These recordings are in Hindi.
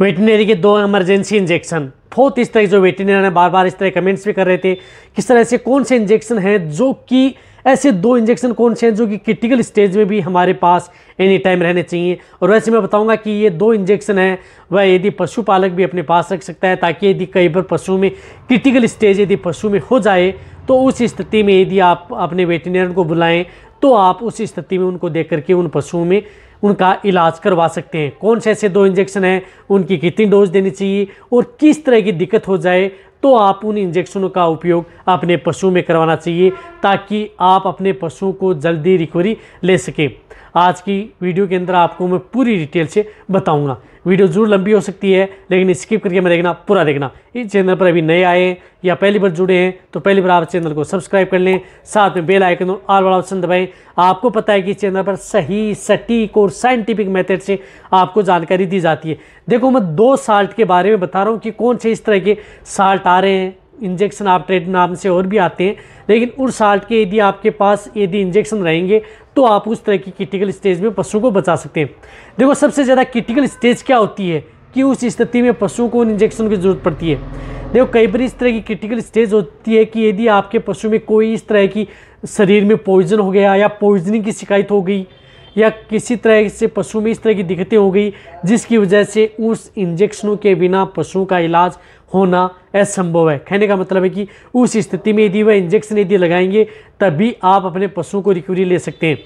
वेटनरी के दो इमरजेंसी इंजेक्शन बहुत इस तरह जो वेटनरी बार बार इस तरह कमेंट्स भी कर रहे थे किस तरह ऐसे कौन से इंजेक्शन हैं जो कि ऐसे दो इंजेक्शन कौन से हैं जो कि क्रिटिकल स्टेज में भी हमारे पास एनी टाइम रहने चाहिए और वैसे मैं बताऊंगा कि ये दो इंजेक्शन हैं वह यदि पशुपालक भी अपने पास रख सकता है ताकि यदि कई बार पशु में क्रिटिकल स्टेज यदि पशु में हो जाए तो उस स्थिति में यदि आप अपने वेटनरियन को बुलाएं तो आप उस स्थिति में उनको देख करके उन पशुओं में उनका इलाज करवा सकते हैं कौन से ऐसे दो इंजेक्शन हैं उनकी कितनी डोज देनी चाहिए और किस तरह की दिक्कत हो जाए तो आप उन इंजेक्शनों का उपयोग अपने पशु में करवाना चाहिए ताकि आप अपने पशुओं को जल्दी रिकवरी ले सकें आज की वीडियो के अंदर आपको मैं पूरी डिटेल से बताऊंगा वीडियो जरूर लंबी हो सकती है लेकिन स्किप करके मैं देखना पूरा देखना इस चैनल पर अभी नए आए हैं या पहली बार जुड़े हैं तो पहली बार आप चैनल को सब्सक्राइब कर लें साथ में बेल आइकन और आल वाला ऑप्शन दबाएं आपको पता है कि इस चैनल पर सही सटीक और साइंटिफिक मेथड से आपको जानकारी दी जाती है देखो मैं दो साल्ट के बारे में बता रहा हूँ कि कौन से इस तरह के साल्ट आ रहे हैं इंजेक्शन आप ट्रेड नाम से और भी आते हैं लेकिन उस साल्ट के यदि आपके पास यदि इंजेक्शन रहेंगे तो आप उस तरह की क्रिटिकल स्टेज में पशुओं को बचा सकते हैं देखो सबसे ज़्यादा क्रिटिकल स्टेज क्या होती है कि उस स्थिति में पशुओं को उन इंजेक्शन की ज़रूरत पड़ती है देखो कई बार इस तरह की क्रिटिकल स्टेज होती है कि यदि आपके पशु में कोई इस तरह की शरीर में पॉइजन हो गया या पॉइजनिंग की शिकायत हो गई या किसी तरह से पशु में इस तरह की दिक्कतें हो गई जिसकी वजह से उस इंजेक्शनों के बिना पशुओं का इलाज होना असंभव है कहने का मतलब है कि उस स्थिति में यदि वह इंजेक्शन यदि लगाएंगे तभी आप अपने पशुओं को रिकवरी ले सकते हैं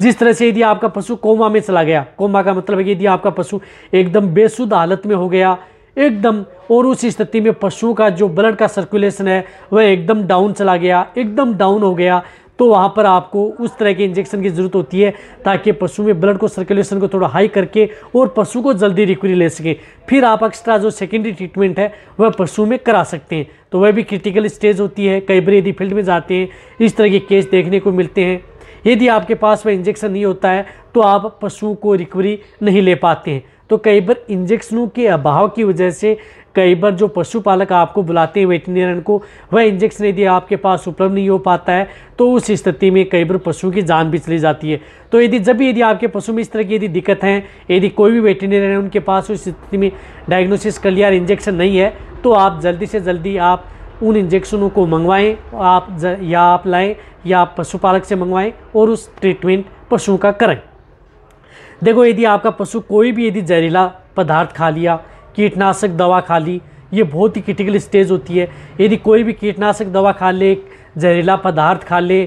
जिस तरह से यदि आपका पशु कोमा में चला गया कोमा का मतलब है कि यदि आपका पशु एकदम बेसुध हालत में हो गया एकदम और उस स्थिति में पशुओं का जो ब्लड का सर्कुलेशन है वह एकदम डाउन चला गया एकदम डाउन हो गया तो वहाँ पर आपको उस तरह के इंजेक्शन की ज़रूरत होती है ताकि पशु में ब्लड को सर्कुलेशन को थोड़ा हाई करके और पशु को जल्दी रिकवरी ले सके फिर आप एक्स्ट्रा जो सेकेंडरी ट्रीटमेंट है वह पशु में करा सकते हैं तो वह भी क्रिटिकल स्टेज होती है कई बार यदि फील्ड में जाते हैं इस तरह के केस देखने को मिलते हैं यदि आपके पास वह इंजेक्शन नहीं होता है तो आप पशुओं को रिकवरी नहीं ले पाते हैं तो कई बार इंजेक्शनों के अभाव की वजह से कई बार जो पशुपालक आपको बुलाते हैं वेटनरियन को वह इंजेक्शन यदि आपके पास उपलब्ध नहीं हो पाता है तो उस स्थिति में कई बार पशु की जान भी चली जाती है तो यदि जब भी यदि आपके पशु में इस तरह की यदि दिक्कत है यदि कोई भी वेटनरियन है उनके पास उस स्थिति में डायग्नोसिस कर लिया इंजेक्शन नहीं है तो आप जल्दी से जल्दी आप उन इंजेक्शनों को मंगवाएं आप या आप लाएं या आप पशुपालक से मंगवाएं और उस ट्रीटमेंट पशुओं का करें देखो यदि आपका पशु कोई भी यदि जहरीला पदार्थ खा लिया कीटनाशक दवा खा ली ये बहुत ही क्रिटिकल स्टेज होती है यदि कोई भी कीटनाशक दवा खा ले जहरीला पदार्थ खा ले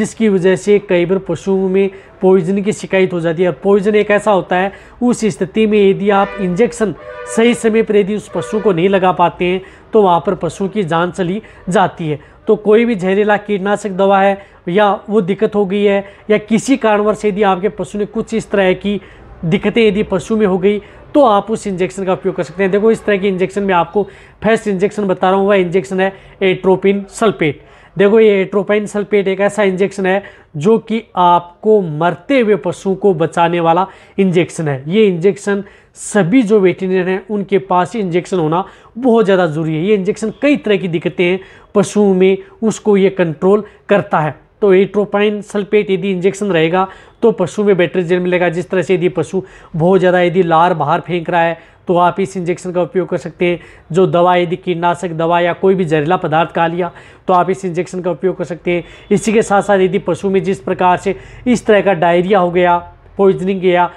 जिसकी वजह से कई बार पशुओं में पॉइजन की शिकायत हो जाती है पॉइजन एक ऐसा होता है उस स्थिति में यदि आप इंजेक्शन सही समय पर यदि उस पशु को नहीं लगा पाते हैं तो वहाँ पर पशु की जान चली जाती है तो कोई भी जहरीला कीटनाशक दवा है या वो दिक्कत हो गई है या किसी कारणवश यदि आपके पशु ने कुछ इस तरह की दिक्कतें यदि पशु में हो गई तो आप उस इंजेक्शन का उपयोग कर सकते हैं देखो इस तरह के इंजेक्शन में आपको फर्स्ट इंजेक्शन बता रहा हूँ वह इंजेक्शन है एट्रोपिन सल्फेट देखो ये एट्रोपाइन सल्फेट एक ऐसा इंजेक्शन है जो कि आपको मरते हुए पशुओं को बचाने वाला इंजेक्शन है ये इंजेक्शन सभी जो वेटनरियन हैं उनके पास ही इंजेक्शन होना बहुत ज़्यादा ज़रूरी है ये इंजेक्शन कई तरह की दिक्कतें हैं पशुओं में उसको ये कंट्रोल करता है तो एट्रोपाइन सल्फेट यदि इंजेक्शन रहेगा तो पशु में बेटर रिजल्ट मिलेगा जिस तरह से यदि पशु बहुत ज़्यादा यदि लार बाहर फेंक रहा है तो आप इस इंजेक्शन का उपयोग कर सकते हैं जो दवा यदि कीटनाशक दवा या कोई भी जहरीला पदार्थ खा लिया तो आप इस इंजेक्शन का उपयोग कर सकते हैं इसी के साथ साथ यदि पशु में जिस प्रकार से इस तरह का डायरिया हो गया पॉइजनिंग गया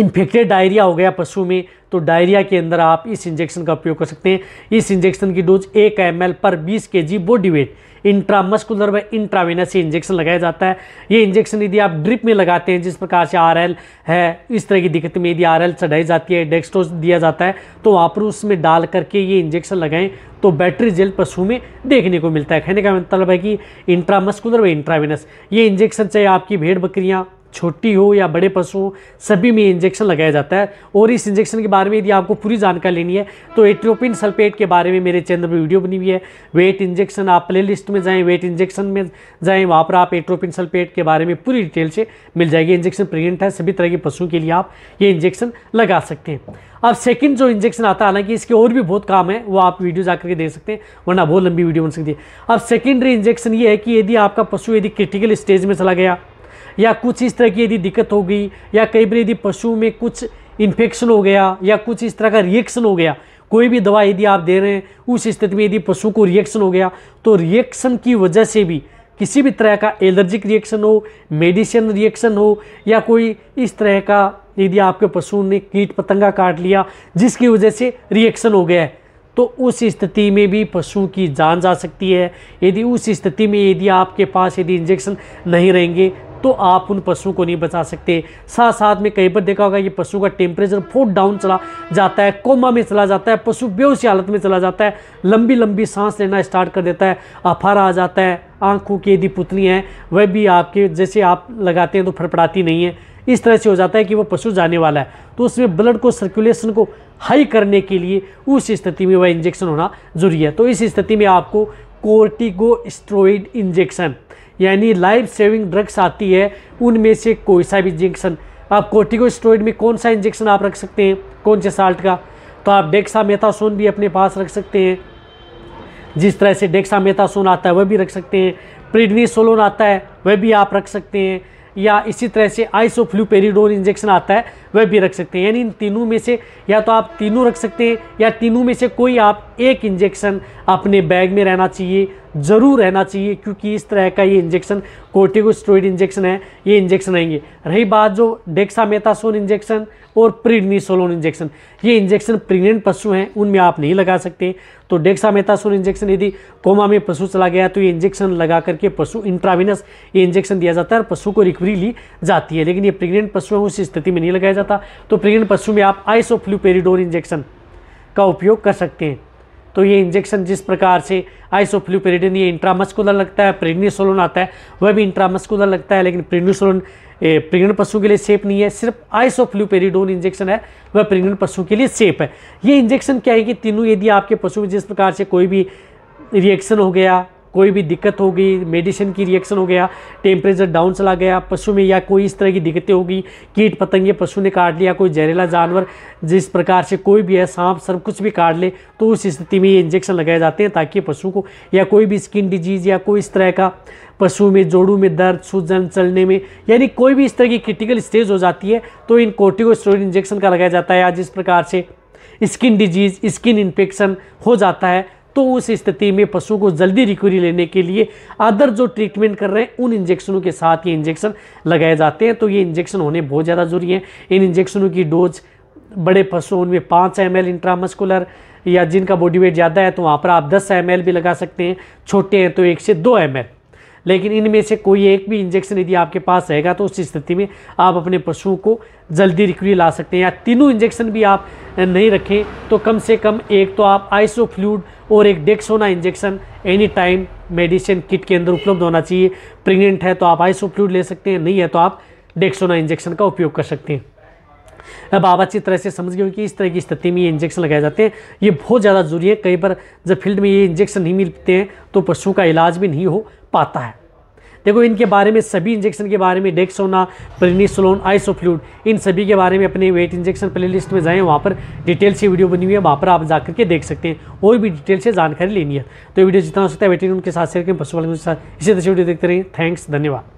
इन्फेक्टेड डायरिया हो गया पशु में तो डायरिया के अंदर आप इस इंजेक्शन का उपयोग कर सकते हैं इस इंजेक्शन की डोज एक एम पर 20 K G body weight intramuscular व इंट्रावेनस ये इंजेक्शन लगाया जाता है ये इंजेक्शन यदि आप ड्रिप में लगाते हैं जिस प्रकार से आर है इस तरह की दिक्कत में यदि आर चढ़ाई जाती है डेक्सटोज दिया जाता है तो वहाँ पर उसमें डाल करके ये इंजेक्शन लगाएं तो बैटरी जेल पशु में देखने को मिलता है कहने का मतलब है कि इंट्रामस्कुलर व इंट्रावेनस ये इंजेक्शन चाहे आपकी भेड़ बकरियाँ छोटी हो या बड़े पशु सभी में इंजेक्शन लगाया जाता है और इस इंजेक्शन के बारे में यदि आपको पूरी जानकारी लेनी है तो एट्रोपिन सल्फेट के बारे में मेरे चैनल पर वीडियो बनी हुई है वेट इंजेक्शन आप प्लेलिस्ट में जाएँ वेट इंजेक्शन में जाएँ वहाँ पर आप एट्रोपिन सल्फेट के बारे में पूरी डिटेल से मिल जाएगी इंजेक्शन प्रेगनेंट है सभी तरह के पशुओं के लिए आप ये इंजेक्शन लगा सकते हैं अब सेकंड जो इंजेक्शन आता है हालांकि इसके और भी बहुत काम है वो आप वीडियो जाकर के देख सकते हैं वरना बहुत लंबी वीडियो बन सकती है अब सेकेंडरी इंजेक्शन ये है कि यदि आपका पशु यदि क्रिटिकल स्टेज में चला गया या कुछ इस तरह की यदि दिक्कत हो गई या कई बार यदि पशु में कुछ इन्फेक्शन हो गया या कुछ इस तरह का रिएक्शन हो गया कोई भी दवा यदि आप दे रहे हैं उस स्थिति में यदि पशु को रिएक्शन हो गया तो रिएक्शन की वजह से भी किसी भी तरह का एलर्जिक रिएक्शन हो मेडिसिन रिएक्शन हो या कोई इस तरह का यदि आपके पशु ने कीट पतंगा काट लिया जिसकी वजह से रिएक्शन हो गया है तो उस स्थिति में भी पशु की जान जा सकती है यदि उस स्थिति में यदि आपके पास यदि इंजेक्शन नहीं रहेंगे तो आप उन पशुओं को नहीं बचा सकते साथ साथ में कहीं पर देखा होगा ये पशु का टेम्परेचर फोट डाउन चला जाता है कोमा में चला जाता है पशु बेहोशी हालत में चला जाता है लंबी लंबी सांस लेना स्टार्ट कर देता है अफारा आ जाता है आंखों की यदि पुतली हैं वह भी आपके जैसे आप लगाते हैं तो फड़फड़ाती नहीं है इस तरह से हो जाता है कि वो पशु जाने वाला है तो उसमें ब्लड को सर्कुलेशन को हाई करने के लिए उस स्थिति में वह इंजेक्शन होना जरूरी है तो इस स्थिति में आपको कोर्टिगो स्ट्रोइड इंजेक्शन यानी लाइफ सेविंग ड्रग्स आती है उनमें से कोई सा भी इंजेक्शन आप कोर्टिकोस्टोइड में कौन सा इंजेक्शन आप रख सकते हैं कौन से साल्ट का तो आप डेक्सामेथासोन भी अपने पास रख सकते हैं जिस तरह से डेक्सामेथासोन आता है वह भी रख सकते हैं प्रिडनीसोलोन आता है वह भी आप रख सकते हैं या इसी तरह से आइसोफ्लूपेरिडोन इंजेक्शन आता है वह भी रख सकते हैं यानी इन तीनों में से या तो आप तीनों रख सकते हैं या तीनों में से कोई आप एक इंजेक्शन अपने बैग में रहना चाहिए ज़रूर रहना चाहिए क्योंकि इस तरह का ये इंजेक्शन कोर्टिकोस्टोइड इंजेक्शन है ये इंजेक्शन आएंगे रही बात जो डेक्सामेथासोन इंजेक्शन और प्रिडनीसोलोन इंजेक्शन ये इंजेक्शन प्रेग्नेंट पशु हैं उनमें आप नहीं लगा सकते तो डेक्सामेथासोन इंजेक्शन यदि कोमा में पशु चला गया तो ये इंजेक्शन लगा करके पशु इंट्राविनस ये इंजेक्शन दिया जाता है और पशु को रिकवरी ली जाती है लेकिन ये प्रेग्नेंट पशु हैं उस स्थिति में नहीं लगाया जाता तो प्रेग्नेंट पशु में आप आइसोफ्लूपेरिडोर इंजेक्शन का उपयोग कर सकते हैं तो ये इंजेक्शन जिस प्रकार से आइसोफ्लूपेरिडिन ये इंट्रामस्कुलर लगता है प्रेगनीसोलोन आता है वह भी इंट्रामस्कुलर लगता है लेकिन प्रेगनीसोलोन प्रेगनेंट पशु के लिए सेफ नहीं है सिर्फ आइसोफ्लूपेरिडोन इंजेक्शन है वह प्रेगनेंट पशु के लिए सेफ है ये इंजेक्शन क्या है कि तीनों यदि आपके पशु में जिस प्रकार से कोई भी रिएक्शन हो गया कोई भी दिक्कत हो गई मेडिसिन की रिएक्शन हो गया टेम्परेचर डाउन चला गया पशु में या कोई इस तरह की दिक्कतें होगी कीट पतंगे पशु ने काट लिया कोई जहरीला जानवर जिस प्रकार से कोई भी है सांप सर्प कुछ भी काट ले तो उस स्थिति में ये इंजेक्शन लगाए जाते हैं ताकि पशु को या कोई भी स्किन डिजीज़ या कोई इस तरह का पशु में जोड़ों में दर्द सूजन चलने में यानी कोई भी इस तरह की क्रिटिकल स्टेज हो जाती है तो इन कोर्टिकोस्टेरॉइड इंजेक्शन का लगाया जाता है या जिस प्रकार से स्किन डिजीज़ स्किन इन्फेक्शन हो जाता है तो उस स्थिति में पशु को जल्दी रिकवरी लेने के लिए अदर जो ट्रीटमेंट कर रहे हैं उन इंजेक्शनों के साथ ये इंजेक्शन लगाए जाते हैं तो ये इंजेक्शन होने बहुत ज़्यादा ज़रूरी है इन इंजेक्शनों की डोज बड़े पशु उनमें पाँच एम एल इंट्रामस्कुलर या जिनका बॉडी वेट ज़्यादा है तो वहाँ पर आप दस एम भी लगा सकते हैं छोटे हैं तो एक से दो एम लेकिन इनमें से कोई एक भी इंजेक्शन यदि आपके पास रहेगा तो उस स्थिति में आप अपने पशुओं को जल्दी रिकवरी ला सकते हैं या तीनों इंजेक्शन भी आप नहीं रखें तो कम से कम एक तो आप आइसो फ्लूड और एक Dexona injection any time medicine kit के अंदर उपलब्ध होना चाहिए प्रेग्नेंट है तो आप आइसो फ्लूड ले सकते हैं नहीं है तो आप डेक्सोना इंजेक्शन का उपयोग कर सकते हैं अब आप अच्छी तरह से समझ गए कि इस तरह की स्थिति में ये इंजेक्शन लगाए जाते हैं ये बहुत ज़्यादा जरूरी है कई बार जब फील्ड में ये इंजेक्शन नहीं मिलते हैं तो पशु का इलाज भी नहीं हो पाता है देखो इनके बारे में सभी इंजेक्शन के बारे में डेक्सोना प्रिनीसोलोन आइसोफ्लूड इन सभी के बारे में अपने वेट इंजेक्शन प्लेलिस्ट में जाएँ वहाँ पर डिटेल से वीडियो बनी हुई है वहाँ पर आप जा करके देख सकते हैं और भी डिटेल से जानकारी लेनी है तो वीडियो जितना हो सकता है वेटिंग उनके साथ शेयर करें पशुपालन के साथ इसी तरह से वीडियो देखते रहिए थैंक्स धन्यवाद